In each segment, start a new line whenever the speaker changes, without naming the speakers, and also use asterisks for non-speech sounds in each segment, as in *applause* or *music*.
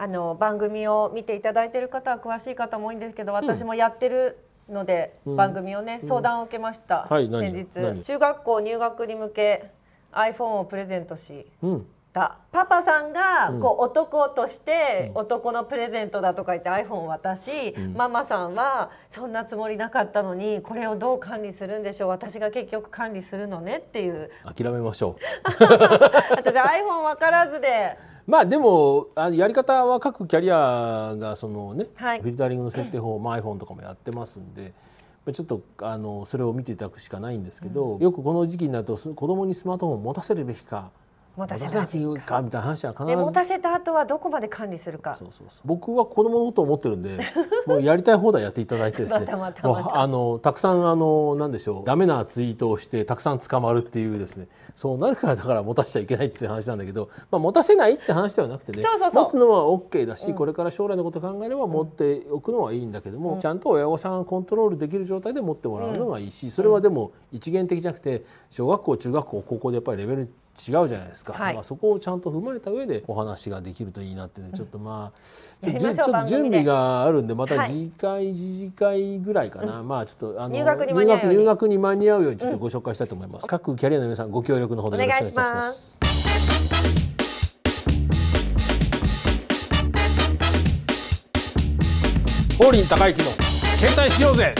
あの番組を見ていただいている方は詳しい方も多いんですけど私もやってるので、番組をね、うん、相談を受けました、はい、先日中学校入学に向け iPhone をプレゼントし、うんパパさんがこう男として男のプレゼントだとか言って iPhone を渡し、ママさんはそんなつもりなかったのにこれをどう管理するんでしょう私が結局管理するのねっていう
諦めましょう *laughs*
私 iPhone 分からずで
まあでもあのやり方は各キャリアがそのね、はい、フィルタリングの設定法、まあ、iPhone とかもやってますんで。ちょっとあのそれを見ていただくしかないんですけど、うん、よくこの時期になると子供にスマートフォンを持たせるべきか持たせなかみたいな話は必ず持たせ
た後はどこまで管理するかそうそうそ
う僕は子供のことを思ってるんで *laughs* もうやりたい放題やっていただいてですねたあのたくさんあのなんでしょうダメなツイートをしてたくさん捕まるっていうですねそうなるからだから持たせちゃいけないっていう話なんだけど、まあ、持たせないって話ではなくてね持つのは OK だし、うん、これから将来のこと考えれば持っておくのはいいんだけども、うん、ちゃんと親御さんがコントロールできる状態で持ってもらうのがいいし、それはでも一元的じゃなくて小学校中学校高校でやっぱりレベル違うじゃないですか、はい、まあ、そこをちゃんと踏まえた上でお話ができるといいなっていうのちょっとまあ、ちょっと準備があるんでまた次回、次次回ぐらいかな、うん、まあちょっとあの入学に間に合うようにちょっとご紹介したいと思います、うん、各キャリアの皆さんご協力のほどよろしくお願いし
ます。
ホーリン高之の携帯しようぜ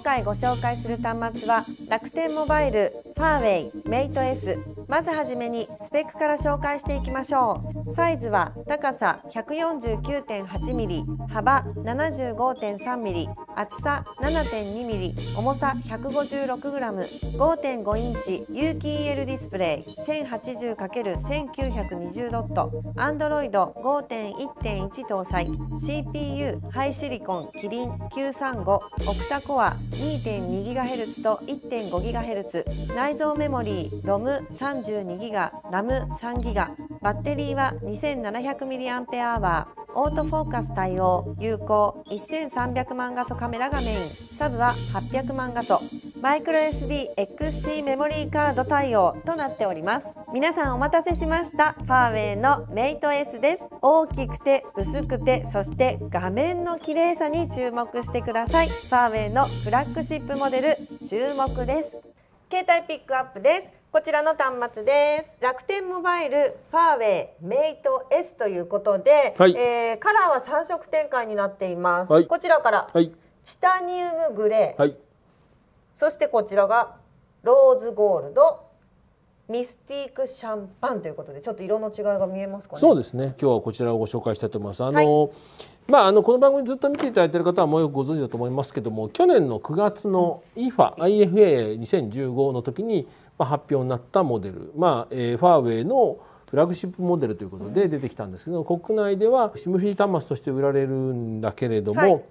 今回ご紹介する端末は楽天モバイル、ファーウェイ、メイト S まずはじめにスペックから紹介していきましょうサイズは高さ 149.8mm 幅 75.3mm 厚さ 7.2mm 重さ 156g5.5 インチ有機 EL ディスプレイ 1080×1920 ドット Android 5.1.1搭載 CPU ハイシリコンキリン935オクタコア 2.2GHz と 1.5GHz 内蔵メモリー ROM32GB、RAM3GB バッテリーは 2700mAh オートフォーカス対応有効1300万画素カメラがメインサブは800万画素マイクロ SDXC メモリーカード対応となっております皆さんお待たせしましたファーウェイのメイト S です大きくて薄くてそして画面の綺麗さに注目してくださいファーウェイのフララッグシップモデル注目です携帯ピックアップですこちらの端末です楽天モバイルファーウェイメイト S ということで、はい、えー、カラーは3色展開になっています、はい、こちらから、はい、チタニウムグレー、そしてこちらがローズゴールドミスティークシャンパンということでちょっと色の違いが見えますかねそ
うですね今日はこちらをご紹介したいと思いますあの、はい、まあ、あのこの番組ずっと見ていただいている方はもうよくご存知だと思いますけども去年の9月の IFA、IFA2015 の時に発表になったモデル、まあえー、ファーウェイのフラッグシップモデルということで出てきたんですけど、国内では SIM フィ端末として売られるんだけれども、はい、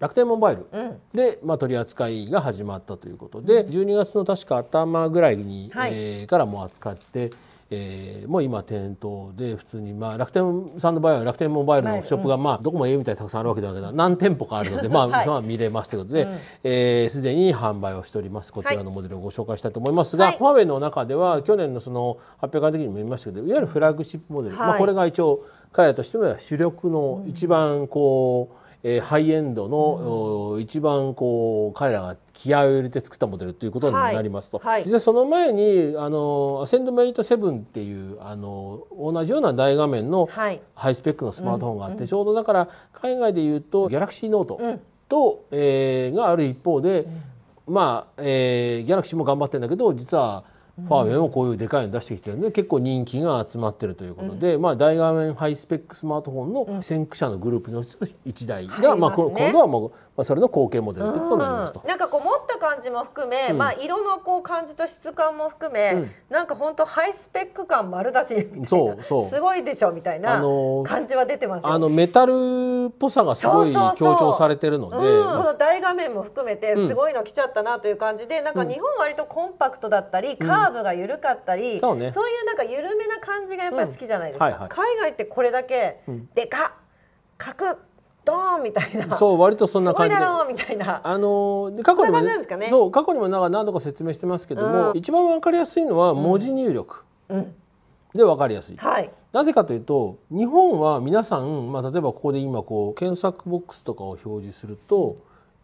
楽天モバイルで、まあ、取り扱いが始まったということで、12月の確か頭ぐらいに、はい、えー、からも扱って。えー、もう今店頭で普通に、まあ、楽天さんの場合は楽天モバイルのショップが、まあどこもええみたいにたくさんあるわけではない何店舗かあるので、まあはい、見れますということですで、えー、に販売をしておりますこちらのモデルをご紹介したいと思いますが、はい、ファーウェイの中では去年のその発表会の時にも言いましたけどいわゆるフラッグシップモデル、はい、まあ、これが一応彼らとしては主力の一番こう、えー、ハイエンドの、うん、一番こう彼らが気合を入れて作ったモデルということになりますと、はいはい、実はその前にあのアセンドメイト7っていうあの同じような大画面のハイスペックのスマートフォンがあって、うん、ちょうどだから海外でいうとギャラクシーノートと、うん、えー、がある一方で、まあ、えー、ギャラクシーも頑張ってんだけど実はファーウェイもこういうでかいの出してきてるんで結構人気が集まってるということで、うん、まあ、大画面ハイスペックスマートフォンの先駆者のグループの一台が、うん、まあ、今度はもう、まあ、それの後継モデルということになりますと。
なんかこう持った感じも含め、うん、まあ、色のこう感じと質感も含め、うん、なんか本当ハイスペック感丸出しい
そうそうす
ごいでしょみたいな感じは出てます、ね、あの
メタルっぽさがすごい強調されてるので、この
大画面も含めてすごいの来ちゃったなという感じで、なんか日本割とコンパクトだったり、カーカーブが緩かったり、そうね、そういうなんか緩めな感じがやっぱり好きじゃないですか、うんはいはい、海外ってこれだけでかっ、かくドーンみたいな *laughs* そ
う割とそんな感じみたいなあの過去にも、ねね、そう過去にもなんか何度か説明してますけども、うん、一番わかりやすいのは文字入力、でわかりやすい、はい、なぜかというと日本は皆さん、まあ、例えばここで今こう検索ボックスとかを表示すると、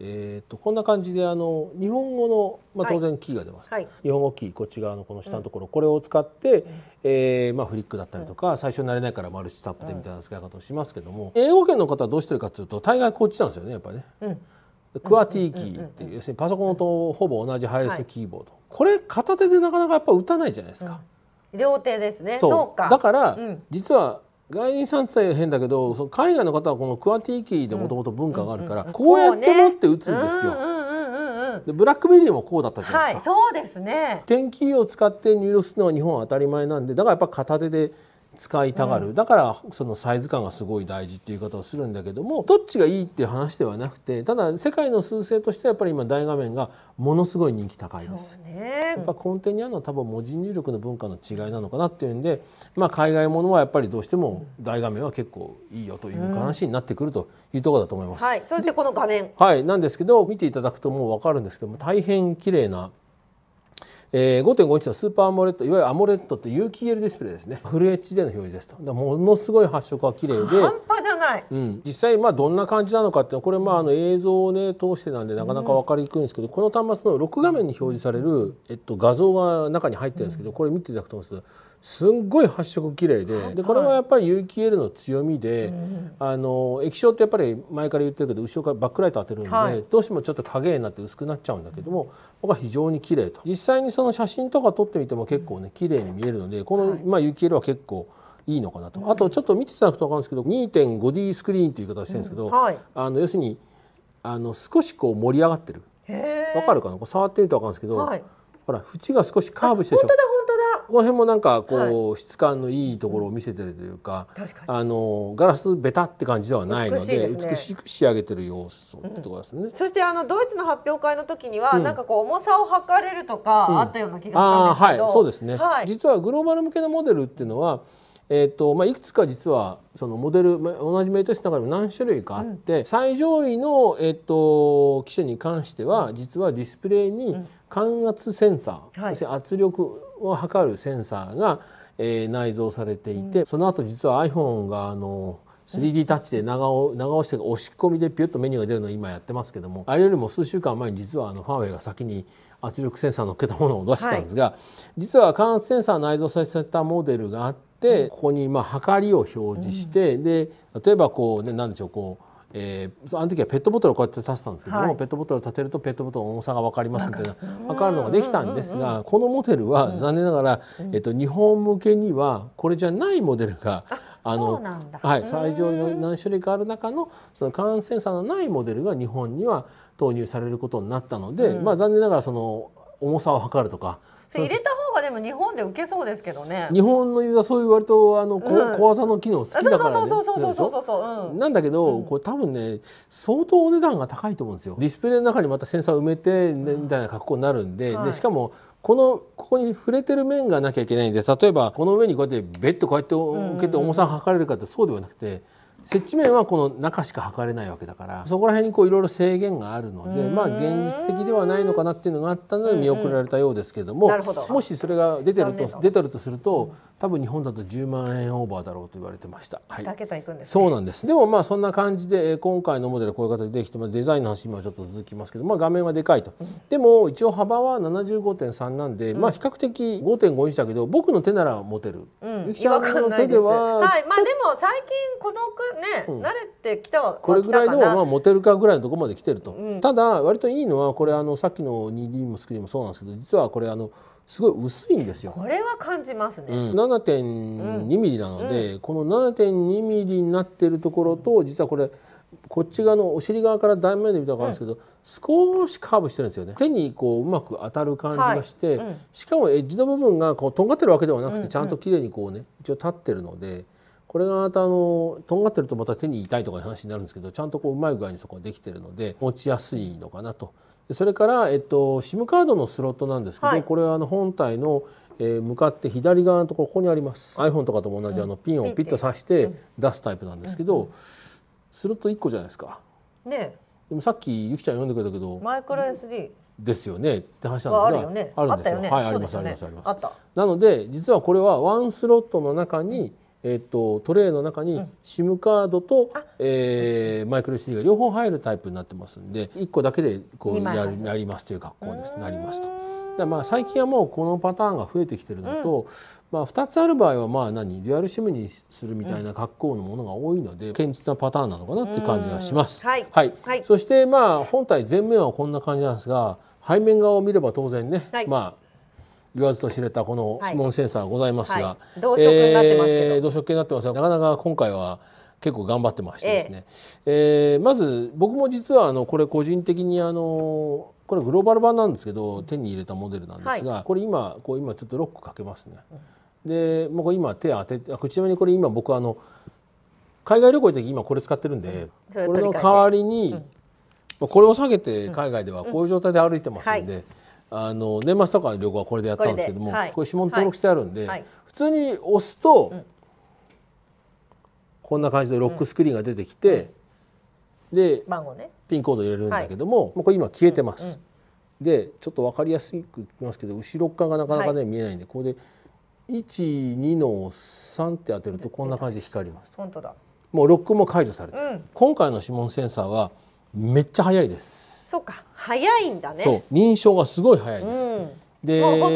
えーと、こんな感じであの日本語の、まあ、当然キーが出ます、はい、日本語キーこっち側のこの下のところ、うん、これを使って、うえー、まあ、フリックだったりとか、うん、最初慣れないからマルチタップでみたいな使い方をしますけども、英語圏の方はどうしてるかっていうと大概こっちなんですよねやっぱりね。うんクワティーキーっていう要するにパソコンとほぼ同じ配列キーボード、これ片手でなかなかやっぱ打たないじゃないですか、
両手ですねそうかだから、
実は外人さんって変だけどその海外の方はこのクアティーキーでもともと文化があるから、こうやって持って打つんですよ。でブラックベリーもこうだったじゃないで
すか、はい、そうですね
天気を使って入力するのは日本は当たり前なんでだからやっぱ片手で使いたがる、うん、だからそのサイズ感がすごい大事っていう言い方をするんだけどもどっちがいいっていう話ではなくてただ世界の趨勢としてはやっぱり今大画面がものすごい人気高いです。
ね、やっ
ぱ根底にあるのは多分文字入力の文化の違いなのかなっていうんで、まあ、海外ものはやっぱりどうしても大画面は結構いいよという話になってくるというところだと思います。うん
はい、そしてこの画
面はいなんですけど見ていただくともう分かるんですけども大変綺麗なえー、5.5 1のスーパーアモレットいわゆるアモレットって有機 EL ディスプレイですねフル HD の表示ですとものすごい発色は綺麗で半端じゃない、うん、実際まあどんな感じなのかってこれまああの映像をね通してなんでなかなか分かりにくいんですけど、うん、この端末の6画面に表示される、えっと、画像が中に入ってるんですけど、これ見ていただくと思うんですけどすんごい発色綺麗で、はい、でこれはやっぱり有機 l の強みで、はい、あの液晶ってやっぱり前から言ってるけど後ろからバックライト当てるんで、はい、どうしてもちょっと影になって薄くなっちゃうんだけども、僕は非常に綺麗と実際にその写真とか撮ってみても結構ね綺麗に見えるのでこの、まあ、有機 l は結構。いいのかなとあとちょっと見ていただくと分かるんですけど 2.5D スクリーンという言い方をしてるんですけど、あの要するにあの少しこう盛り上がってる分かるかな触ってみると分かるんですけど、ほら縁が少しカーブして本当だ本当だこの辺もなんかこう、はい、質感のいいところを見せてるというかあのガラスベタって感じではないので、ね、美しく仕上げてる様子ってところですね、うん、
そしてあのドイツの発表会の時には、うん、なんかこう重さを測れるとか、あったような気がしたんですはい、そうですね、はい、実
はグローバル向けのモデルっていうのはえーとまあ、いくつか実はそのモデル同じメイト室の中でも何種類かあって、うん、最上位の、えーと、と機種に関しては実はディスプレイに、うん感圧センサー、はい、圧力を測るセンサーが、えー、内蔵されていて、うん、その後実は iPhone があの 3D タッチで長長押して押し込みでピュッとメニューが出るのを今やってますけどもあれよりも数週間前に実はあのファーウェイが先に圧力センサーのっけたものを出したんですが、はい、実は感圧センサー内蔵させたモデルがあって、うん、ここにまあ測りを表示して、うん、で例えばこうね何でしょうこうえー、あの時はペットボトルをこうやって立てたんですけども、はい、ペットボトルを立てるとペットボトルの重さが分かりますみたいな分かるのができたんですが、うんうんうん、このモデルは残念ながら、うん、えっと、日本向けにはこれじゃないモデルが、うんあのはい、最上位の何種類かある中のその感染差のないモデルが日本には投入されることになったので、うん、まあ、残念ながらその重さを測るとか。
入れたがでも日本で受けそうですけどね日
本のユーザーそういう割とあの、うん、小技の機能好きだからねなんだけど、うん、これ多分ね相当お値段が高いと思うんですよディスプレイの中にまたセンサー埋めて、ね、みたいな格好になるんではい、でしかもこのここに触れてる面がなきゃいけないんで例えばこの上にこうやってベッとこうやって受けて重さを測れるかってそうではなくて。接地面はこの中しか測れないわけだからそこら辺にこういろいろ制限があるのでまあ現実的ではないのかなっていうのがあったので見送られたようですけれども、もしそれが出てると出てるとすると多分日本だと10万円オーバーだろうと言われてました。はい、
でそ
うなんです。でもまあそんな感じで今回のモデルこういう形でできてまデザインの話今ちょっと続きますけどまあ画面はでかいと。でも一応幅は75.3なんで、まあ比較的5.5インチだけど僕の手なら持てる。うん、ゆきちゃでは、はい。まあでも
最近このくね、うん、慣れてきたはこれぐらいでもまあ
モテるかぐらいのとこまで来てると、うん、ただ割といいのはこれあのさっきの 2D もスクリーンもそうなんですけど実はこれあのすごい薄いんですよこ
れは感じますね、うん、
7.2ミリなので、この7.2ミリになってるところと実はこれこっち側のお尻側から断面で見たことかるんですけど、うん、少しカーブしてるんですよね手にこううまく当たる感じがして、はいうん、しかもエッジの部分がこうとんがってるわけではなくて、うんうん、ちゃんときれいにこうね一応立ってるので。これがまたあのとんがってるとまた手に痛いとかいう話になるんですけどちゃんとこううまい具合にそこができてるので持ちやすいのかなと。それから、えっと、SIM カードのスロットなんですけど、はい、これはあの本体の、えー、向かって左側のところここにあります iPhone とかとも同じ、あのピンをピッと挿して出すタイプなんですけど、スロット1個じゃないですか。ねでもさっきゆきちゃん読んでくれたけど
マイクロ SD
ですよねって話なんですがあるねあるんですよ、ね、はいあります、ありますありますなので実はこれはワンスロットの中にえっと、トレイの中に SIM カードと、うん、えー、マイクロ SD が両方入るタイプになってますんで1個だけでこうやるやりますという格好ですなりますと。だまあ最近はもうこのパターンが増えてきてるのと、うん、まあ、2つある場合はまあ何デュアル SIM にするみたいな格好のものが多いので、堅実なパターンなのかなって感じがします。はい、はい、そしてまあ本体全面はこんな感じなんですが背面側を見れば当然ね、はい、まあ言わずと知れたこの指紋センサーございますが、同色になってますけど、えー、同色系になってますがなかなか今回は結構頑張ってましてですね、ええー、まず僕も実はあのこれ個人的にあのこれグローバル版なんですけど手に入れたモデルなんですが、はい、これ今こう今ちょっとロックかけますね。でもう今手当ててちなみにこれ今僕あの海外旅行行った時今これ使ってるんで、
うん、これの代わ
りに、うん、これを下げて海外ではこういう状態で歩いてますんで。うんはいあの年末とか旅行はこれでやったんですけどもこれはい、れ指紋登録してあるんで、はい、普通に押すと、うん、こんな感じでロックスクリーンが出てきて、うん、で、ね、ピンコード入れるんだけども、はい、これ今消えてます。うん、でちょっと分かりやすくいきますけど後ろ側がなかなかね、見えないんでここで12の3って当てるとこんな感じで光ります本当だもうロックも解除されて、今回の指紋センサーはめっちゃ早いです。
そうか早いんだね。そ
う認証がすごい早いです。うんで触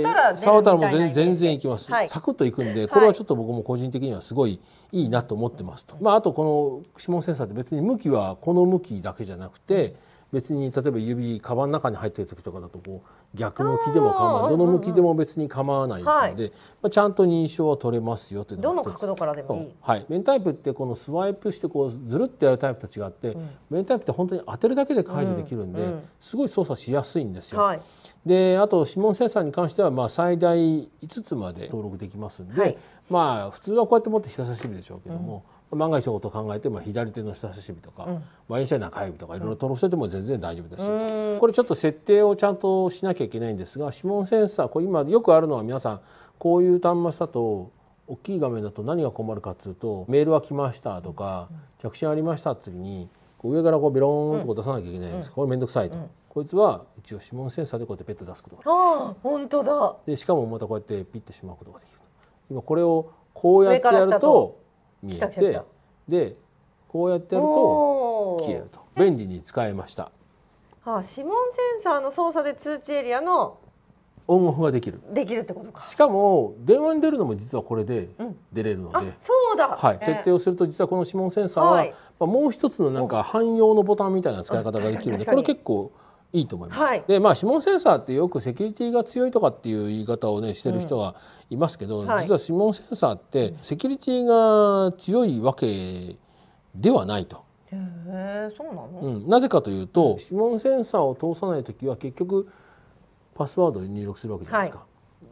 ったら触ったらもう全全然いきます、はい、サクッといくんでこれはちょっと僕も個人的にはすごいいいなと思ってますと、はい、まあ、あとこの指紋センサーって別に向きはこの向きだけじゃなくて別に例えば指カバンの中に入ってる時とかだとこう逆向きでも構わないどの向きでも別に構わないので、はい、まあ、ちゃんと認証は取れますよというのがどの角
度からでもいい、
はい、面タイプってこのスワイプしてこうずるってやるタイプと違って、うん、面タイプって本当に当てるだけで解除できるんで、うん、すごい操作しやすいんですよ。はい、であと指紋センサーに関してはまあ最大5つまで登録できますんで、はい、まあ普通はこうやって持って人差し指でしょうけども。うん万が一のことを考えて、まあ、左手の人差し指とか、うん、ワインシャイ中指とかいろいろ登録してても全然大丈夫です、うん、これちょっと設定をちゃんとしなきゃいけないんですが指紋センサーこれ今よくあるのは皆さんこういう端末だと大きい画面だと何が困るかっつうとメールは来ましたとか、着信ありましたって時に上からこうベローンと出さなきゃいけないんです、うん、これ面倒くさいと、うん、こいつは一応指紋センサーでこうやってペット出すことができるあ本当だでしかもまたこうやってピッてしまうことができる今これをこうやってやると見えてでこうやってやると消えると便利に使えました。
ああ指紋センサーの操作で通知エリアの
オンオフができるできるってことかしかも電話に出るのも実はこれで出れるので、うん、
そうだ、はい、えー、設定を
すると実はこの指紋センサーは、はい、まあ、もう一つのなんか汎用のボタンみたいな使い方ができるのでこれ結構いいと思います。はい、でまあ指紋センサーってよくセキュリティが強いとかっていう言い方をねしてる人はいますけど、うんはい、実は指紋センサーってセキュリティが強いわけではないと。
へえそうな
の、うん、なぜかというと指紋センサーを通さない時は結局パスワードを入力するわけじゃないですか。は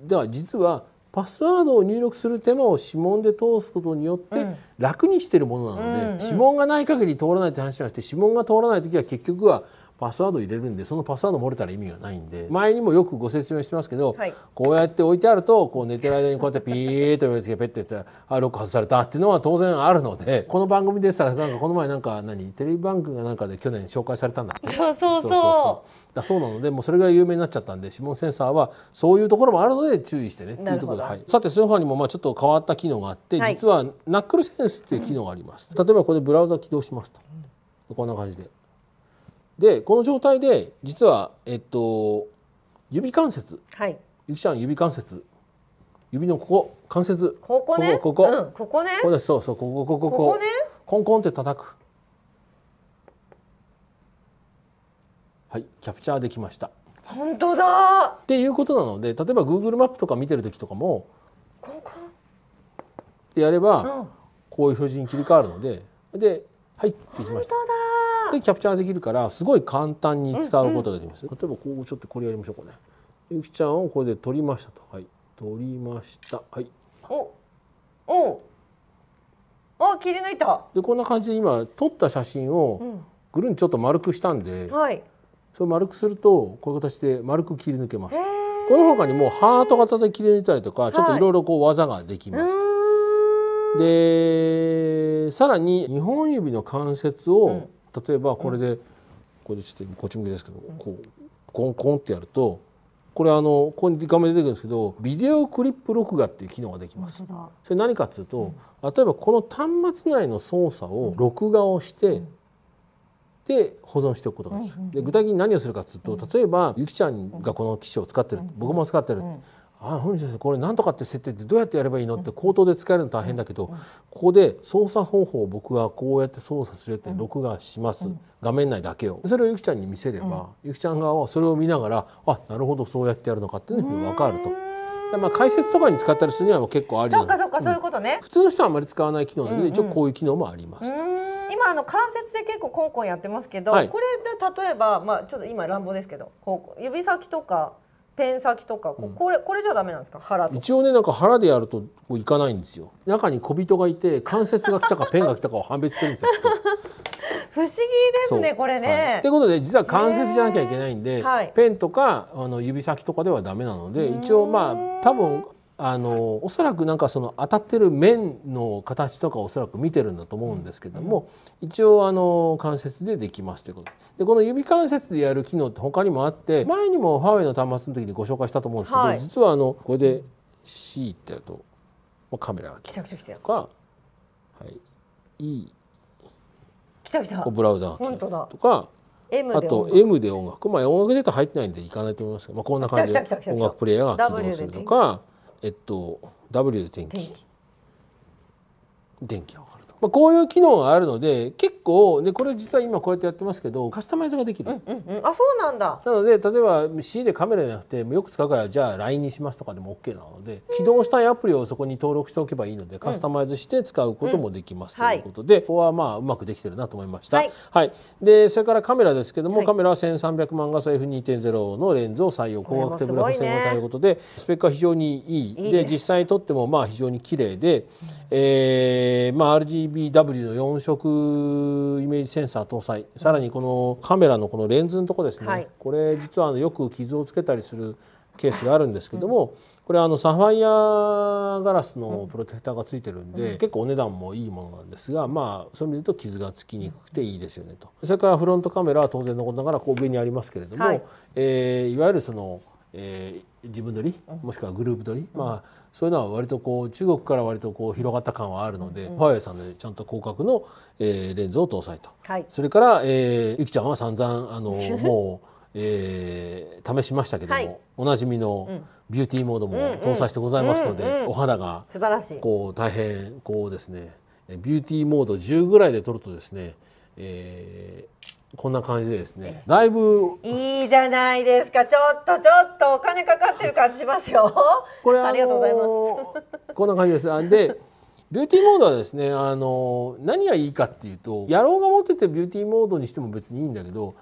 い、では実はパスワードを入力する手間を指紋で通すことによって楽にしてるものなので、うんうんうん、指紋がない限り通らないって話じゃなくて指紋が通らない時は結局はパスワード入れるんでそのパスワード漏れたら意味がないんで前にもよくご説明してますけど、はい、こうやって置いてあるとこう寝てる間にこうやってピーッと言つけてペッてったら「あロック外された」っていうのは当然あるので *laughs* この番組でしたらなんかこの前なんか何テレビ番組がなんかで去年紹介されたんだ *laughs* そ
うそうそう
だそうなのでもうそれぐらい有名になっちゃったんで指紋センサーはそういうところもあるので注意してねっていうところで、はい、さてスのファーにもまあちょっと変わった機能があって、はい、実はナックルセンスっていう機能があります。例えばこれブラウザ起動しますと、こんな感じででこの状態で実は、えっと、指関節、はい、ゆきちゃん指関節指のここ関節ここねここ、うん、ここねここですそうそうここここここここ、ねコンコンって叩くはいキャプチャーできました
本当だ
っていうことなので例えば Google マップとか見てる時とかもコンコンってやれば、うん、こういう表示に切り替わるのでで入ってきました本当だでキャプチャーできるからすごい簡単に使うことができます、うんうん、例えばこうちょっとこれやりましょうかねゆきちゃんをこれで取りましたとはい取りましたはいおお
お切り抜いた
でこんな感じで今撮った写真をぐるんちょっと丸くしたんで、うん、はい、それ丸くするとこういう形で丸く切り抜けます、この他にもハート型で切り抜いたりとかちょっといろいろこう技ができました、はい、でさらに2本指の関節を例えばこれで、これでちょっとこっち向きですけどこうコンコンってやるとこれあのここに画面出てくるんですけどビデオクリップ録画っていう機能ができます。それ何かっていうと、例えばこの端末内の操作を録画をして、で保存しておくことができる、で具体的に何をするかっていうと例えばゆきちゃんがこの機種を使ってる僕も使ってる、あ本先生これ何とかって設定ってどうやってやればいいのって口頭で使えるの大変だけど、ここで操作方法を僕がこうやって操作するって録画します、画面内だけをそれをゆきちゃんに見せれば、ゆきちゃん側はそれを見ながらあなるほどそうやってやるのかっていうふうに分かると。まあ解説とかに使ったりするには結構ありそうかそうか、そういうことね普通の人はあまり使わない機能だけど、一応こういう機能もあり
ます今あの関節で結構コンコンやってますけど、これで例えばまあちょっと今乱暴ですけどこう指先とかペン先とかこ,、これこれじゃダメなんですか
腹一応ねなんか腹でやるとこういかないんですよ中に小人がいて関節が来たかペンが来たかを判別するんですよ
*laughs* 不思議ですねこれね。はい、って
ことで実は関節じゃなきゃいけないんで、はい、ペンとかあの指先とかではダメなので一応まあ多分あのおそらくなんかその当たってる面の形とかおそらく見てるんだと思うんですけども、一応あの関節でできますということでこの指関節でやる機能って他にもあって前にもファーウェイの端末の時にご紹介したと思うんですけど、はい、実はあのこれで C ってやると、カメラが来たりとか、はい、E 来た来たブラウザが来たとか。
あと M
で音楽まあ音楽データ入ってないんでいかないと思いますけど、まあ、こんな感じで音楽プレイヤーが起動するとか。えっと W で天気電気は分かるまあ、こういう機能があるので結構でこれ実は今こうやってやってますけどカスタマイズができる、うんうんうん、あそうなんだなので例えば C でカメラじゃなくてよく使うからじゃあ LINE にしますとかでも OK なので、起動したいアプリをそこに登録しておけばいいのでカスタマイズして使うこともできます、ということで、はい、ここはまあうまくできてるなと思いました、はい、はい、でそれからカメラですけども、はい、カメラは1300万画素 F2.0 のレンズを採用光学テブラフ線をということで、ね、スペックは非常にいいで実際に撮ってもまあ非常に綺麗で、うん、えー、まあ RGB BW の4色イメージセンサー搭載さらにこのカメラのこのレンズのとこですね、はい、これ実はあのよく傷をつけたりするケースがあるんですけども、うん、これあのサファイアガラスのプロテクターがついてるんで、うん、結構お値段もいいものなんですがまあそういう意味で言うと傷がつきにくくていいですよねとそれからフロントカメラは当然のことながらこう上にありますけれども、はいえー、いわゆるその、えー、自分撮りもしくはグループ撮り、うん、まあそういうのは割とこう中国から割とこう広がった感はあるので、ファーウェイさんでちゃんと広角の、えー、レンズを搭載と、はい、それから、えー、ゆきちゃんは散々あの *laughs* もう、えー、試しましたけども、はい、おなじみのビューティーモードも搭載してございますので、うんうん、お肌が素晴らしいこう大変こうですねビューティーモード10ぐらいで撮るとですねえー、こんな感じでですねだいぶ
いいじゃないですかちょっとちょっとお金かかってる感じしますよこれありがとうござい
ます *laughs* こんな感じですでビューティーモードはですねあの何がいいかっていうと野郎が持っててビューティーモードにしても別にいいんだけど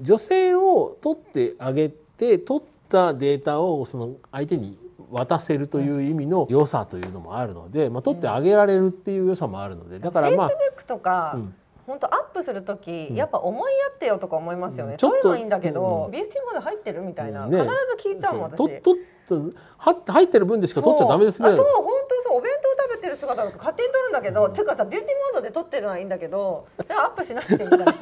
女性を取ってあげて取ったデータをその相手に渡せるという意味の良さというのもあるので、まあ、取ってあげられるっていう良さもあるのでだからまあ。
とか、本当アップする時、やっぱ思いやってよとか思いますよね、うん、ちいいんだけど、うん、ビューティーモード入ってるみたいな、ね、必ず聞いちゃうもん私
とと入ってる分でしか取っちゃダメですねそう本
当そうお弁当食べてる姿とか勝手に取るんだけど、うん、ていうかさビューティーモードで取ってるのはいいんだけどアップしなくてみたいな *laughs*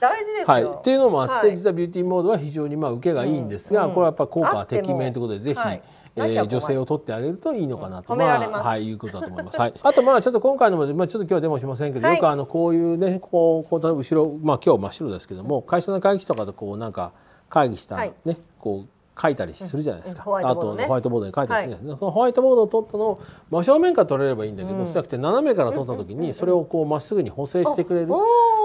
大事ですよ、はい、っていうのもあって、はい、実は
ビューティーモードは非常にまあ受けがいいんですが、これはやっぱ効果はてきめんということでぜひ。はいえー、女性を取ってあげるといいのかなと、うん、まあ、はい、いうことだと思います。*laughs* はい、あとまあちょっと今回のも、まあ、ちょっと今日でもしませんけど、はい、よくあのこういうねこうこう後ろまあ今日真っ白ですけども会社の会議室とかでこうなんか会議した、ね、はい、こう書いたりするじゃないですか、うん、あと、ホワイトボードに書いたりするんです、ね、はい、ホワイトボードを取ったのを真正面から取れればいいんだけど、うん、そうじゃなくて斜めから取った時にそれをこうまっすぐに補正してくれる、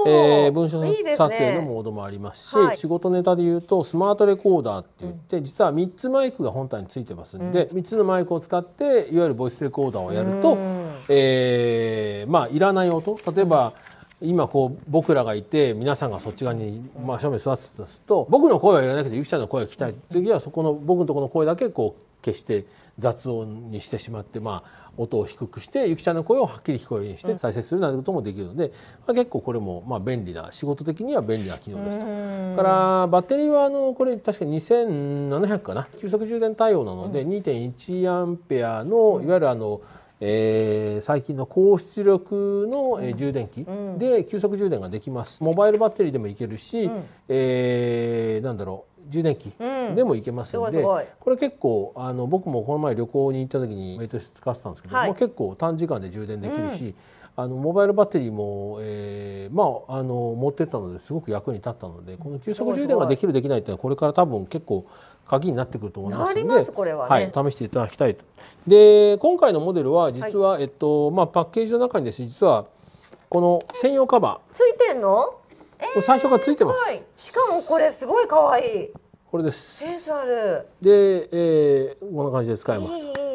えー、文書撮影のモードもありますし、仕事ネタで言うとスマートレコーダーって言って、うん、実は3つマイクが本体についてますんで、うん、3つのマイクを使っていわゆるボイスレコーダーをやると、えー、まあいらない音例えば、うん今こう僕らがいて皆さんがそっち側に真正面座ってたとすると僕の声はいらないけどゆきちゃんの声が聞きたい時はそこの僕のところの声だけこう消して雑音にしてしまってまあ音を低くしてゆきちゃんの声をはっきり聞こえるようにして再生するなんてこともできるので、まあ、結構これもまあ便利な仕事的には便利な機能ですと。からバッテリーはあのこれ確か2700かな急速充電対応なので2.1アンペアのいわゆるあの、うんえー、最近の高出力の、えー、充電器で急速充電ができます、モバイルバッテリーでもいけるし、うん、えー、なんだろう充電器でもいけますので、うん、これ結構あの僕もこの前旅行に行った時にメイトして使ってたんですけど、はい、もう結構短時間で充電できるし、うんあのモバイルバッテリーも、えーまあ、あの持ってったのですごく役に立ったのでこの急速充電ができるできないっていうのはこれから多分結構鍵になってくると思いますので試していただきたいと。で今回のモデルは実は、はい、えっとまあ、パッケージの中にです実はこの専用カバ
ーついてんの、
えー、最初からついてます、
えしかもこれすごい可愛い
これですセ
ンスある
で、えー、こんな感じで使えます、
えー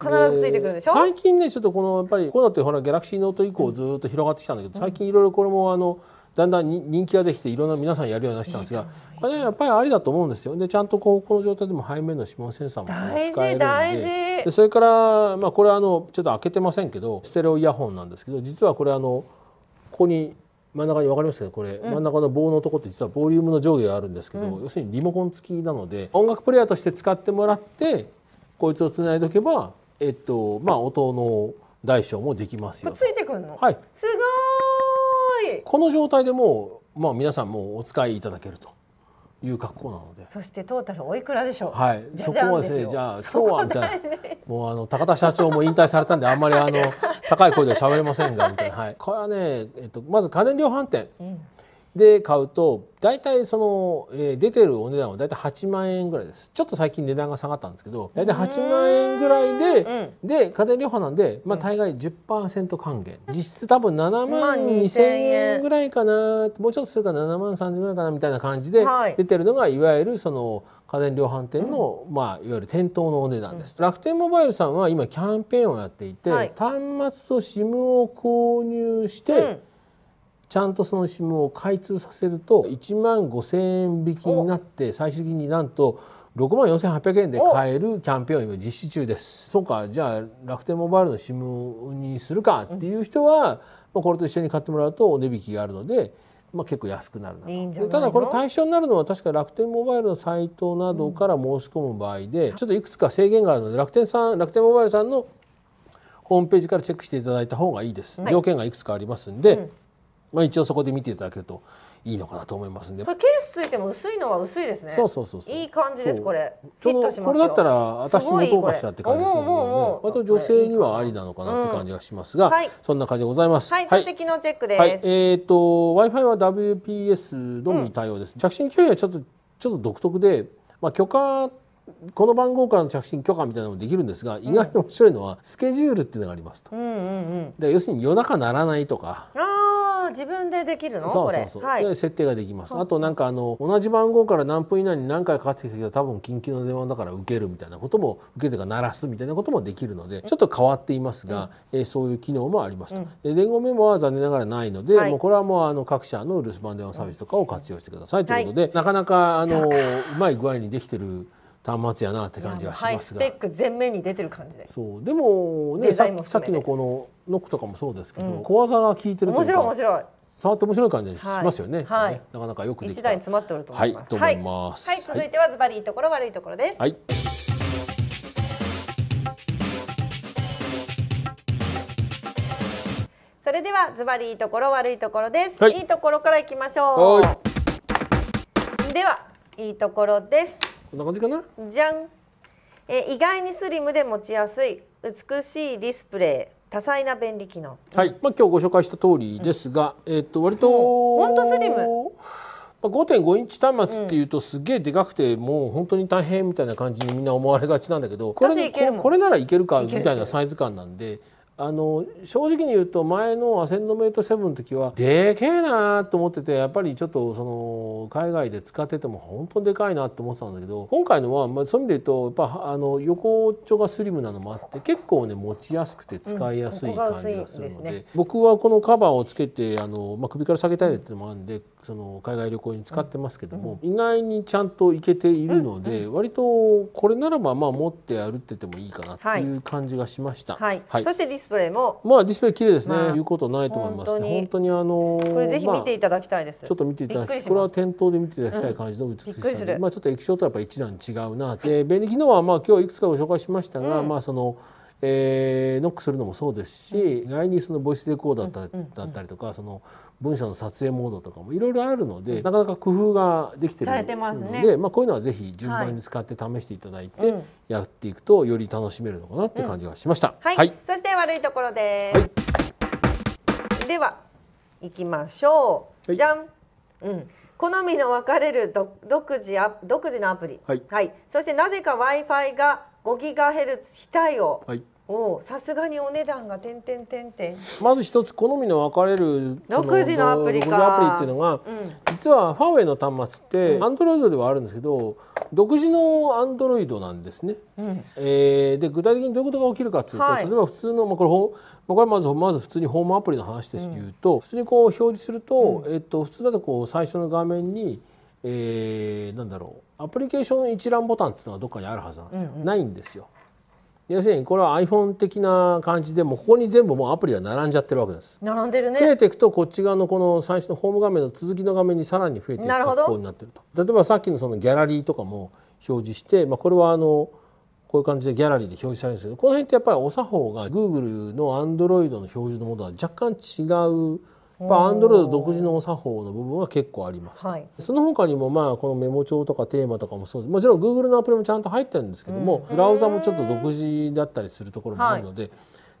必ずついてくるでしょ、えー、最
近ねちょっとこのやっぱりこうなってほらギャラクシーノート以降ずっと広がってきたんだけど、うん、最近いろいろこれもあのだんだん人気ができていろんな皆さんやるようになってきたんですがこれ、ね、やっぱりありだと思うんですよでちゃんとこうこの状態でも背面の指紋センサーも使えるんででそれから、まあ、これあのちょっと開けてませんけどステレオイヤホンなんですけど実はこれあのここに真ん中に分かりますけどこれ、真ん中の棒のとこって実はボリュームの上下があるんですけど、うん、要するにリモコン付きなので音楽プレーヤーとして使ってもらってこいつをつないでおけばえっとまあ音の大小もできますよつ
いてくるの、はい、すごい
この状態でもう、まあ、皆さんもお使いいただけるという格好なので
そしてトータルおいくらでしょうはいそこはですねじゃあ今日はみたいな、
もうあの高田社長も引退されたんであんまりあの高い声では喋れませんがみたいな、はい、これはね、えっと、まず家電量販店、うんで買うと大体その、えー、出てるお値段は大体8万円ぐらいですちょっと最近値段が下がったんですけど大体8万円ぐらいで、うん、で家電量販なんで、まあ、大概10%還元、実質多分7万2千円ぐらいかなもうちょっとするか7万3千円ぐらいかなみたいな感じで出てるのが、い、わゆるその家電量販店の、うん、まあ、いわゆる店頭のお値段です、うん、楽天モバイルさんは今キャンペーンをやっていて、はい、端末と SIM を購入して、ちゃんとその SIM を開通させると1万5,000円引きになって最終的になんと6万4800円で買えるキャンペーンを今実施中です。そうかじゃあ楽天モバイルの SIM にするかっていう人は、まあ、これと一緒に買ってもらうとお値引きがあるので。まあ、結構安くなるなといただこれ対象になるのは確か楽天モバイルのサイトなどから申し込む場合で、うん、ちょっといくつか制限があるので楽天さん楽天モバイルさんのホームページからチェックしていただいた方がいいです、はい、条件がいくつかありますんで、うんまあ、一応そこで見ていただけるといいのかなと思いますんで。ケー
スついても薄いのは薄いですね。そうそうそういい感じですこれ。ちょっとしますこれだったら私もどうかしらって感じですけどね、
割と女性にはありなのかなって感じがしますが、はい、そんな感じでございます。はい、はい、
のチェックです。はい、えっ、
ー、と Wi-Fi は WPS のみ対応です。うん、着信拒否はちょっとちょっと独特で、まあ許可この番号からの着信許可みたいなのもできるんですが、意外に面白いのはスケジュールっていうのがありますと。うんうんうん、で要するに夜中鳴らないとか。
あああ自分でできるのそうそうそう、
はい、設定ができます、あとなんかあの同じ番号から何分以内に何回かかってきたけど多分緊急の電話だから受けるみたいなことも受けてか鳴らすみたいなこともできるのでちょっと変わっていますが、うん、えそういう機能もありますと、うん、で伝言メモは残念ながらないので、はい、もうこれはもうあの各社の留守番電話サービスとかを活用してくださいということで、はい、なかなかあのうまい具合にできてる端末やなって感じがしますが、スペッ
ク全面に出てる感じで
そうでもねさっきのこのノックとかもそうですけど、小技が効いてるというか面白い面白い触って面白い感じしますよね、はいなかなかよく一台詰
まってると思います、はいはい続いてはズバリいいところ悪いところです、はい、それではズバリいいところ悪いところです、い、いところからいきましょうではいいところですこんな感じかなじゃんえ意外にスリムで持ちやすい美しいディスプレイ多彩な便利機能
はい、まあ、今日ご紹介した通りですが、うん、えっ、と割と本当スリム5.5インチ端末っていうとすげえでかくて、もう本当に大変みたいな感じにみんな思われがちなんだけどこれこれならいけるかみたいなサイズ感なんであの正直に言うと前のアセンドメイト7の時はでけえなと思っててやっぱりちょっとその海外で使ってても本当にでかいなと思ってたんだけど今回のは、まあ、そういう意味で言うとやっぱあの横っちょがスリムなのもあって結構ね持ちやすくて使いやすい感じがするので,、僕はこのカバーをつけてあの、まあ、首から下げたいっていうのもあるんでその海外旅行に使ってますけども、意外にちゃんと行けているので、割とこれならばまあ持って歩っててもいいかなという感じがしました。はい。そしてデ
ィスプレイも
まあディスプレイ綺麗ですね。言うことないと思いますね。本当にあのこれぜひ見ていた
だきたいです。ちょっと見ていただきこれは
店頭で見ていただきたい感じの美しさで、まあちょっと液晶とやっぱ一段違うな。で便利機能はまあ今日いくつかご紹介しましたが、まあそのえー、ノックするのもそうですし、うん、意外にそのボイスレコーダーだったりとか、うんうんうん、その文章の撮影モードとかもいろいろあるのでなかなか工夫ができてるのでま、ね,、まあ、こういうのはぜひ順番に使って試していただいて、はい、やっていくとより楽しめるのかなって感じがしました。うんはい、はい、
そして悪いところです、はい、ではいきましょう。じゃん、うん好みの分かれる独自ア独自のアプリ、はい、はい、そしてなぜか w i f i が5ギガヘルツ非対応、はい、おさすがにお値段が点点点点
まず一つ好みの分かれる独自のアプリ独自アプリっていうのが、うん、実はファーウェイの端末ってアンドロイドではあるんですけど独自のアンドロイドなんですね、うん、えー、で具体的にどういうことが起きるかというと、はい、例えば普通の、まあ、これほまあこれまずまず普通にホームアプリの話です言うと、うん、普通にこう表示すると、うん、えっ、と、普通だとこう最初の画面に、えー、なんだろうアプリケーション一覧ボタンっていうのがどっかにあるはずなんですよ、うんうん、ないんですよ。要するにこれは iPhone 的な感じでもここに全部もうアプリが並んじゃってるわけです並んでるね増えていくとこっち側のこの最初のホーム画面の続きの画面にさらに増えていく格好になってると例えばさっきのそのギャラリーとかも表示して、まあ、これはあのこういう感じでギャラリーで表示されるんですけどこの辺ってやっぱりお作法が Google の Android の表示のものとは若干違うアンドロイド独自の作法の部分は結構ありました、はい、その他にもまあこのメモ帳とかテーマとかもそうですもちろん Google のアプリもちゃんと入ってるんですけども、うん、ブラウザもちょっと独自だったりするところもあるので、はい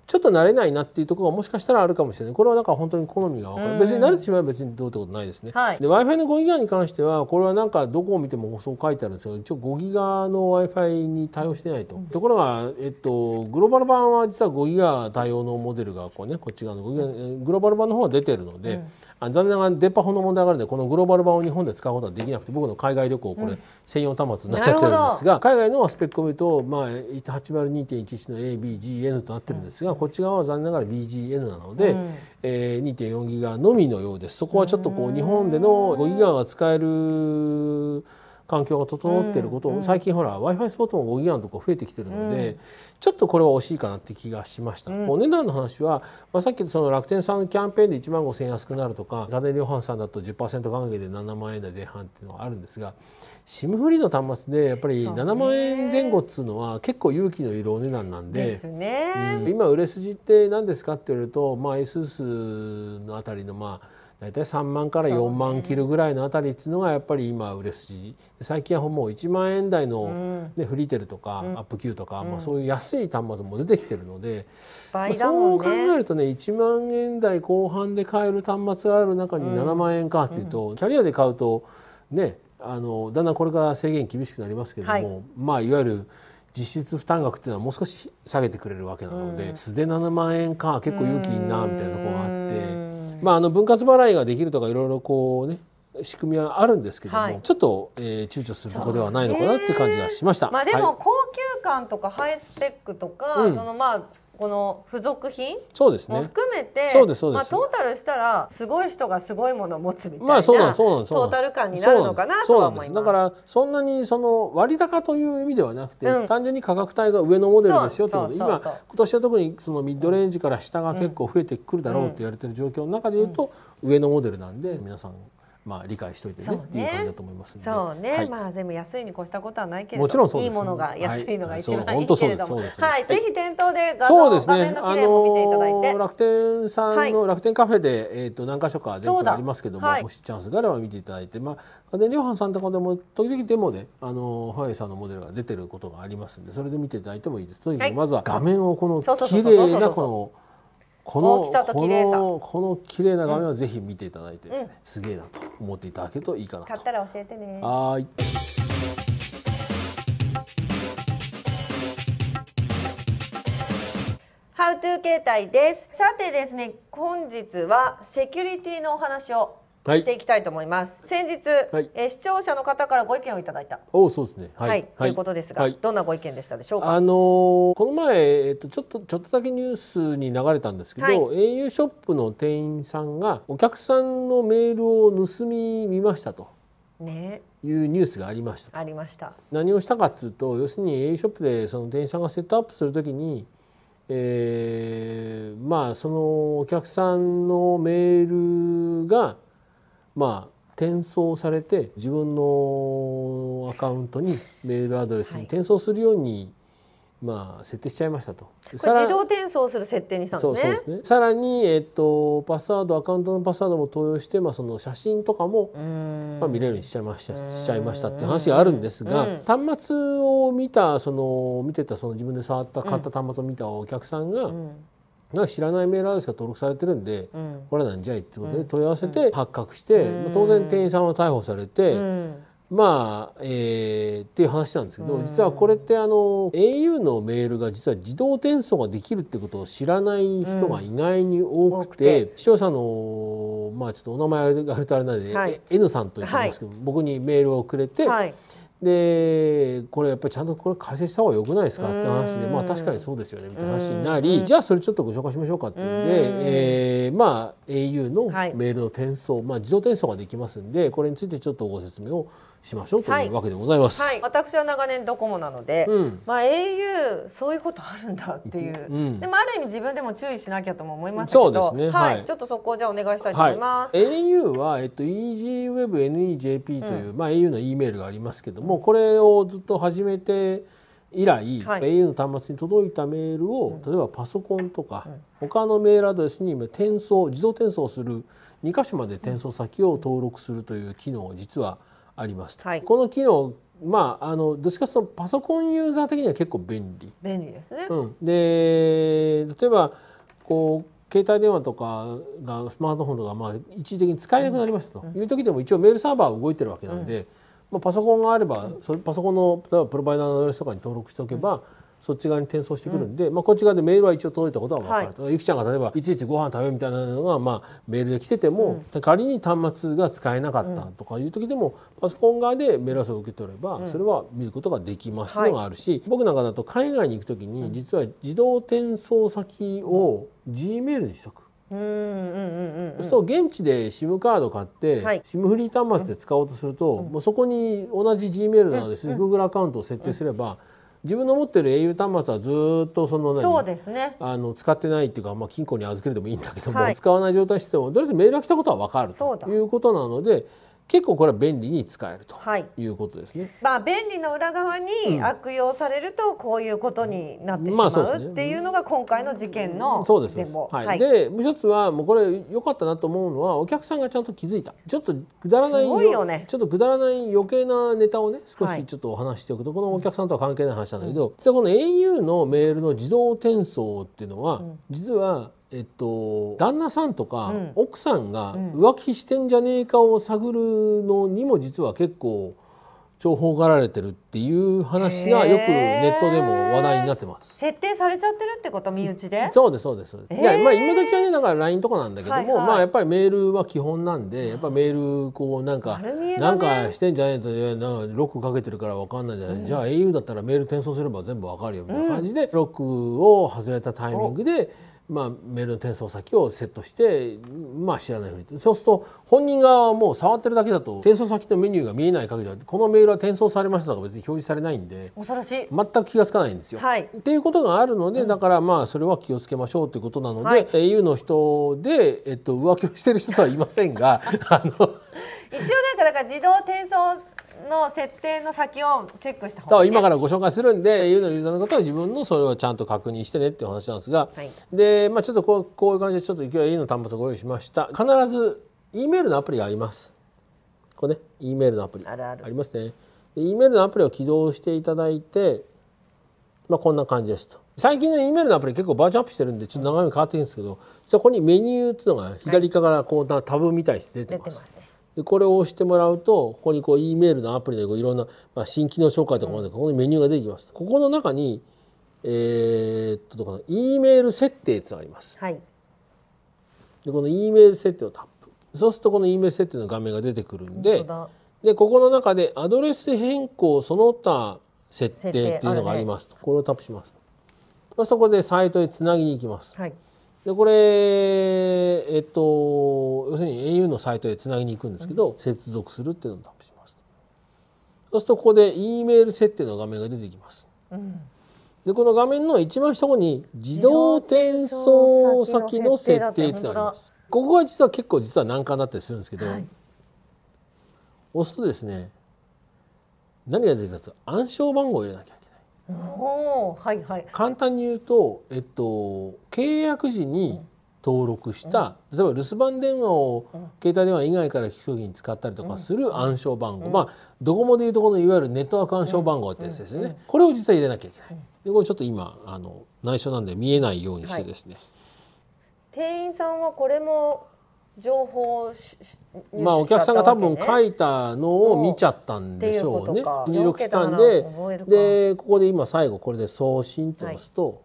ちょっと慣れないなっていうところがもしかしたらあるかもしれないこれはなんか本当に好みが分かる、別に慣れてしまえば別にどうってことないですね、はい、で w i f i の5ギガに関してはこれはなんかどこを見てもそう書いてあるんですけど一応5ギガの w i f i に対応してないと、うん、ところが、えっと、グローバル版は実は5ギガ対応のモデルがこう、ね、こっち側のギガグローバル版の方は出てるので、うん、あ残念ながら出っ歯法の問題があるのでこのグローバル版を日本で使うことはできなくて僕の海外旅行これ専用端末になっちゃってるんですが、海外のスペックを見ると、まあ、802.11の ABGN となってるんですが、こっち側は残念ながら BGN なので、うん、えー、2.4ギガのみのようです。そこはちょっとこう日本での5ギガが使える環境が整っていることを、最近ほら w i f i スポットもごギガのとこ増えてきてるので、ちょっとこれは惜しいかなって気がしました、お値段の話は、まあ、さっきその楽天さんのキャンペーンで1万5,000円安くなるとか家電量販さんだと10%還元で7万円台前半っていうのがあるんですが SIM フリーの端末でやっぱり7万円前後っつうのは結構勇気のいるお値段なんで、今売れ筋って何ですかって言われると、まあ、s u s のあたりのまあ大体3万から4万切るぐらいのあたりっていうのがやっぱり今売れ筋最近はもう1万円台の、ねフリテルとか、アップ Q とか、まあ、そういう安い端末も出てきてるので、まあ、そう考えるとね1万円台後半で買える端末がある中に7万円かっていうと、キャリアで買うとねあのだんだんこれから制限厳しくなりますけれども、はい、まあいわゆる実質負担額っていうのはもう少し下げてくれるわけなので、素で7万円か結構勇気いいなみたいなところがあって。まあ、あの分割払いができるとかいろいろこうね仕組みはあるんですけども、はい、ちょっと、えー、躊躇するところではないのかなって感じがしました。まあ、でも、
高級感とかハイスペックとか、うん、そのまあこの付属品そうですね含めてそうですそうです、まあ、トータルしたらすごい人がすごいものを持つみたいな,、まあ、そうなんそうなんトータル感になるのかなとは思いますだか
らそんなにその割高という意味ではなくて、うん、単純に価格帯が上のモデルですよといこと今今年は特にそのミッドレンジから下が結構増えてくるだろうって言われてる状況の中でいうと、うん、上のモデルなんで皆さんまあ理解しておいてねっていう感じだと思いますそ
うね、まあ全部安いに越したことはないけれどもちろんそういいものが安いのが一番いいけれども、はい、ぜひ店頭で画像、ね、画面の綺麗も見ていただいて、楽天さんの
楽天カフェでえっ、と何箇所か全部ありますけども、もしチャンスがあれば見ていただいて、まあ家電量販さんとかでも時々デモであのファイさんのモデルが出てることがありますんで、それで見ていただいてもいいです。とにかくまずは画面をこの綺麗なこのこの大きさと綺麗さこの綺麗な画面はぜひ見ていただいてですね、うん、すげえなと思っていただけるといいかな買ったら教えてねはい
ハウトゥー携帯ですさてですね本日はセキュリティのお話をしていきたいと思います。はい、先日、はい、え視聴者の方からご意見をいただいた。
おそうですね。はい、はい、ということですが、はい、
どんなご意見でしたでしょうか。あ
のー、この前えっとちょっとちょっとだけニュースに流れたんですけど、au ショップの店員さんがお客さんのメールを盗み見ましたと。ね。いうニュースがありました。ありました。何をしたかっつうと、要するに au ショップでその店員さんがセットアップするときに。えー、まあそのお客さんのメールがまあ転送されて自分のアカウントにメールアドレスに転送するように、まあ設定しちゃいましたと。自動
転送する設定にしたんですね。そうそうです
ねさらにえっ、とパスワードアカウントのパスワードも登用してまあその写真とかもまあ見れるようにしちゃいましたしちゃいましたっていう話があるんですが、端末を見たその見てたその自分で触った買った端末を見たお客さんが、なん知らないメールアドレスが登録されてるんで、うん、これなんじゃいってことで問い合わせて発覚して、うん、当然店員さんは逮捕されて、うん、まあ、えー、っていう話なんですけど、実はこれってあの au のメールが実は自動転送ができるってことを知らない人が意外に多くて,、視聴者のまあちょっとお名前あれあれとあれなんで、はい、N さんと言ってますけど、はい、僕にメールをくれて。はいでこれやっぱりちゃんとこれ解説した方がよくないですかって話でまあ確かにそうですよねみたいな話になりじゃあそれちょっとご紹介しましょうかっていうんでえまあ au のメールの転送、まあ自動転送ができますんでこれについてちょっとご説明をしましょうというわけでございます。はい、は
い、私は長年ドコモなので、うん、まあ au そういうことあるんだっていう、うん、でもある意味自分でも注意しなきゃとも思いますけど、そうですね、はい、はい、ちょっとそこじゃお願いしたいと思います。はい、au
はえっと easywebnejp という、うん、まあ au の E メールがありますけども、これをずっと始めて。以来、はい、au の端末に届いたメールを、例えばパソコンとか、うん、他のメールアドレスに転送自動転送する2箇所まで転送先を登録するという機能を実は、うんあります、はい、この機能まあ、あのどっちかというとパソコンユーザー的には結構便利。
便利ですね、うん、
で例えばこう携帯電話とかがスマートフォンとか、まあ、一時的に使えなくなりましたという時でも一応メールサーバーは動いてるわけなんで、うん、まあ、パソコンがあれば、パソコンの例えばプロバイダーのアドレスとかに登録しておけば、うんそっち側に転送してくるんで、うん、まあ、こっち側でメールは一応届いたことは分かる、はい、ゆきちゃんが例えばいちいちご飯食べみたいなのが、まあ、メールで来てても、うん、仮に端末が使えなかったとかいう時でも、パソコン側でメールアを受け取れば、それは見ることができますのがあるし、はい、僕なんかだと海外に行く時に実は自動転送先を G メールにしとく。うんうんうんうん、そうすると現地で SIM カード買って、SIM フリー端末で使おうとすると、うん、もうそこに同じ G メールなので、うん、Google アカウントを設定すれば、うん自分の持ってる au 端末はずっとそのそうです、ね、あの使ってないっていうか、まあ、金庫に預けるでもいいんだけども、はい、使わない状態しててもとりあえずメールが来たことは分かるということなので。結構これは便利に使えるということですね。はい、
まあ便利の裏側に悪用されるとこういうことになってしまう、うっていうのが今回の事件のそうですははい、で
もう一つはもうこれ良かったなと思うのはお客さんがちゃんと気づいたちょっとくだらないよ、ね、ちょっとくだらない余計なネタをね少しちょっとお話しておくと、はい、このお客さんとは関係ない話なんだけど、実はこの au のメールの自動転送っていうのは、実はえっと、旦那さんとか、奥さんが浮気してんじゃねえかを探るのにも実は結構重宝がられてるっていう話がよくネットでも話題になってま
す。設定されちゃってるってこと
身内で？そうですそうです。いやまあ今時はねだからラインとかなんだけども、はいはい、まあやっぱりメールは基本なんでやっぱメールこうなんか、ね、なんかしてんじゃねえとなロックかけてるからわかんないじゃない、うん、じゃあ au だったらメール転送すれば全部わかるよみたいな感じで、うん、ロックを外れたタイミングで。まあ、メールの転送先をセットして、まあ、知らないふそうすると本人側はもう触ってるだけだと転送先のメニューが見えない限りはこのメールは転送されましたとか別に表示されないんで恐ろしい全く気が付かないんですよ。はい、っていうことがあるのでだからまあそれは気をつけましょうということなので、はい、EU の人で、えっと、浮気をしてる人とはいませんが。あの *laughs*
一応なんかか自動転送の設定の先をチェックした方がいい、ね、
今からご紹介するんで U のユーザーの方は自分のそれをちゃんと確認してねっていう話なんですが、はい、で、まあ、ちょっとこうこういう感じでちょっと勢い U の端末をご用意しました必ず E メールのアプリがありますこれね E メールのアプリありますねで E メールのアプリを起動していただいて、まあ、こんな感じですと最近の E メールのアプリ結構バージョンアップしてるんでちょっと長め変わってるんですけど、うん、そこにメニューっていうのが左側からこうタブみたいに出てます、はでこれを押してもらうとここにこう E メールのアプリでこういろんな、まあ、新機能紹介とかもあるんでここにメニューが出てきます。ここの中にえー、っとどこの E メール設定つあります。はい、でこの E メール設定をタップそうするとこの E メール設定の画面が出てくるんででここの中でアドレス変更その他設定っていうのがありますと、ね、これをタップしますそこでサイトへつなぎに行きます。はいでこれ、えっと、要するに au のサイトへつなぎに行くんですけど、うん、接続するっていうのをタップします。そうするとここで E メール設定の画面が出てきます。うん、でこの画面の一番下に自動転送先の設定ってあります。ここは実は結構実は難関だったりするんですけど、はい、押すとですね何が出てくるかと暗証番号を入れなきゃいけない。はいはい、簡単に言うと、えっと、契約時に登録した、うん、例えば留守番電話を携帯電話以外から商品に使ったりとかする暗証番号、うん、まあドコモでいうとこのいわゆるネットワーク暗証番号ってやつですね、これを実は入れなきゃいけない。でこれちょっと今あの内緒なんで見えないようにしてですね、はい、
店員さんはこれも情報まあお客さんが多分書い
たのを見ちゃったんでしょうね入力したんででここで今最後これで送信って押すと、はい、こ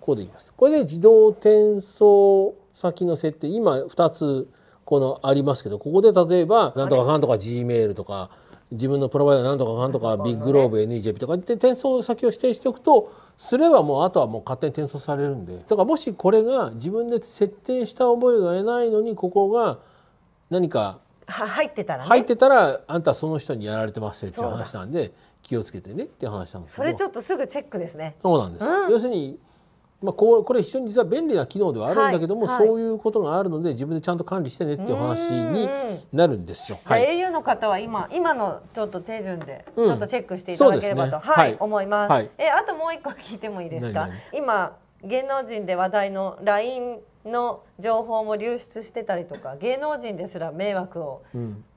こで言いますこれで自動転送先の設定今2つこのありますけどここで例えばなんとかかんとか G メールとか自分のプロバイダーなんとかかんとか、ビッグローブ NEJP とかって転送先を指定しておくとすればもうあとはもう勝手に転送されるんでだからもしこれが自分で設定した覚えが得ないのにここが何か
入ってたら、ね、入っ
てたらあんたその人にやられてますよっていう話なんで気をつけてねっていう話なんですけどそれちょっ
とすぐチェックですねそう
なんです、うん、要するにまあ、こうこれ非常に実は便利な機能ではあるんだけども、はいはい、そういうことがあるので自分でちゃんと管理してねっていう話になるんですよ。はい、じ
ゃあ au の方は今今のちょっと手順でちょっとチェックしていただければと、うんね、はい思います。えあともう一個聞いてもいいですか今芸能人で話題の LINE の情報も流出してたりとか芸能人ですら迷惑を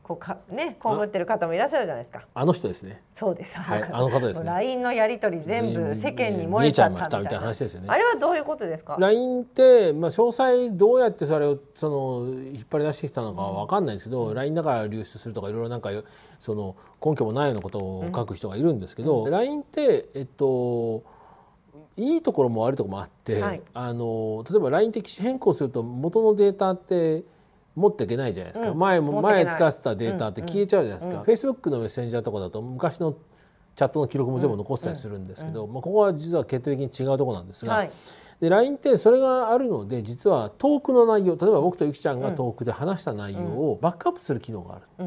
こうかね、こぶってる方もいらっしゃるじゃないですか。
あの人ですね。そ
うです。はい、あの方ですね。*laughs* ラインのやり取り全部世間に漏れちゃったみたいな話ですよね。あれはどういうことですか。ライ
ンって、まあ詳細どうやってそれをその引っ張り出してきたのかわかんないんですけど、ラインだから流出するとかいろいろなんかその根拠もないようなことを書く人がいるんですけど、ラインってえっと。いいところも悪いところもあって、はい、あの例えば LINE って変更すると元のデータって持っていけないじゃないですか、うん、前も前使ってたデータって消えちゃうじゃないですか、うんうん、Facebook のメッセンジャーとかだと昔のチャットの記録も全部残ったりするんですけど、まあ、ここは実は決定的に違うところなんですが、はい、で LINE ってそれがあるので実はトークの内容例えば僕とゆきちゃんがトークで話した内容をバックアップする機能があ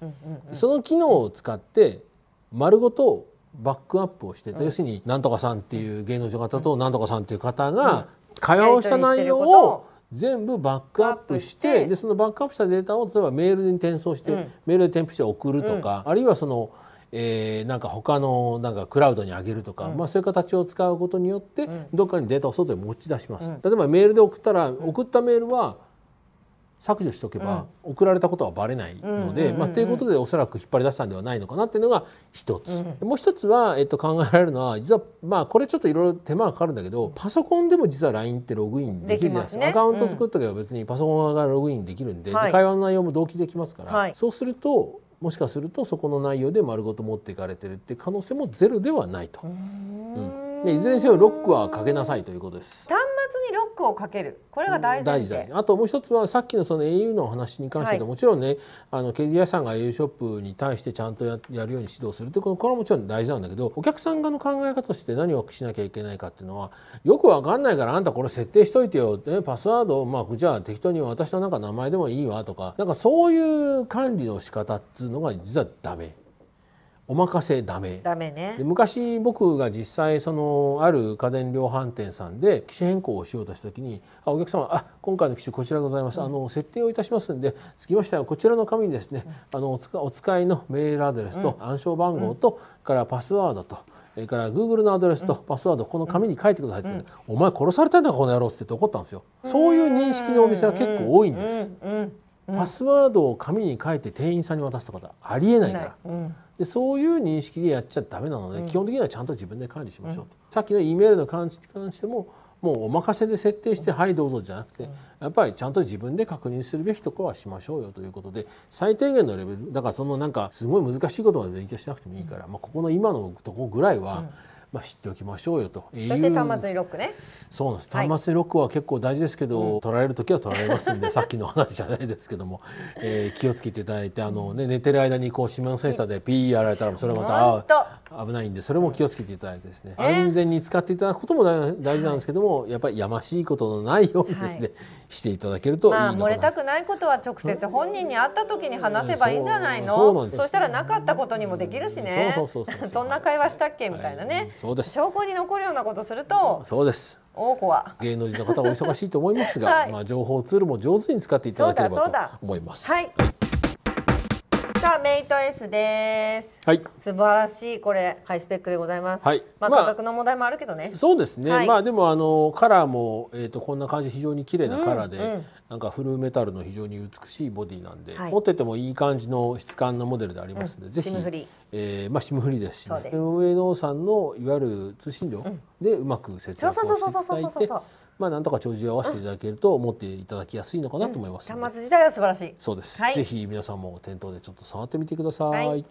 る、その機能を使って丸ごとバックアップをして、うん、要するに何とかさんっていう芸能人の方と何とかさんっていう方が会話をした内容を全部バックアップしてでそのバックアップしたデータを例えばメールに転送して、うん、メールで添付して送るとか、うん、あるいはその、えー、なんか他のなんかクラウドに上げるとか、うん、まあ、そういう形を使うことによって、どっかにデータを外に持ち出します。例えばメールで送ったら、送ったメールは削除しておけば、送られたことはバレないので、まあ、ということでおそらく引っ張り出したんではないのかなっていうのが一つ、もう一つは、えっと、考えられるのは実は、まあ、これちょっといろいろ手間がかかるんだけどパソコンでも実は LINE ってログインできるじゃないですか、ね、アカウント作っとけば別にパソコンがログインできるんではい、会話の内容も同期できますから、はい、そうするともしかするとそこの内容で丸ごと持っていかれてるって可能性もゼロではないと。うんでいずれにせよロックはかけなさいということです
端末にロックをかけるこれが大事大事だ
あともう一つはさっきのその au の話に関して、はい、もちろんねあの k d d さんが au ショップに対してちゃんとやるように指導するってこのこれはもちろん大事なんだけどお客さん側の考え方として何をしなきゃいけないかっていうのはよくわかんないからあんたこれ設定しといてよ、ね、パスワードをまあじゃあ適当に私のなんか名前でもいいわとかなんかそういう管理の仕方っつうのが実はダメ。お任せダメダメ、ね、昔僕が実際そのある家電量販店さんで機種変更をしようとした時にあお客様あ今回の機種こちらございます、うん、あの設定をいたしますんでつきましてはこちらの紙にですね、うん、あのお使お使いのメールアドレスと暗証番号と、からパスワードと。それから Google のアドレスとパスワードこの紙に書いてくださいって言って、うん、お前殺されたんだこの野郎」って怒ったんですよ。そういう認識のお店は結構多いんです。うんパスワードを紙に書いて店員さんに渡すとかありえないから、うん、でそういう認識でやっちゃダメなので、うん、基本的にはちゃんと自分で管理しましょうと、さっきの E メールのに関してももうお任せで設定して「はいどうぞ」じゃなくて、やっぱりちゃんと自分で確認するべきところはしましょうよということで最低限のレベルだからそのなんかすごい難しいことまで勉強しなくてもいいから、まあ、ここの今のとこぐらいは、まあ、知っておきましょうよとそして端末にロックねそうなんです端末にロックは結構大事ですけど、はい、取られる時は取られますんで *laughs* さっきの話じゃないですけども、えー、気をつけていただいてあの、ね、寝てる間にこう指紋センサーでピーやられたらそれまた危ないんでそれも気をつけていただいてですね、えー、安全に使っていただくことも大事なんですけども、やっぱりやましいことのないようにですね、はい、していただけるといいのかな、まあ、漏れた
くないことは直接本人に会った時に話せばいいんじゃないの、うん、そうしたらなかったことにもできるしね、そうそう。*laughs* そんな会話したっけみたいなね。はいそうです証拠に残るようなことするとそうです多くは
芸能人の方お忙しいと思いますが、*laughs* はい、まあ情報ツールも上手に使っていただければと思いま
す。はいさメイト S です。はい。素晴らしいこれハイスペックでございます。はい。まあ、価格の問題もあるけど
ね。そうですね。はい、まあでもあのカラーもえっ、ー、とこんな感じ非常に綺麗なカラーで、うんうん、なんかフルメタルの非常に美しいボディなんで、はい、持っててもいい感じの質感のモデルでありますので、うん、ぜひ。シムフリー。えー、まあシムフリーですし、ね、上野さんのいわゆる通信料でうまく節約をしていただいて、まあ、なんとか帳尻合わせていただけると思っていただきやすいのかなと思います、うん、
端末自体は素晴らしいそ
うです、はい、ぜひ皆さんも店頭でちょっと触ってみてください、はい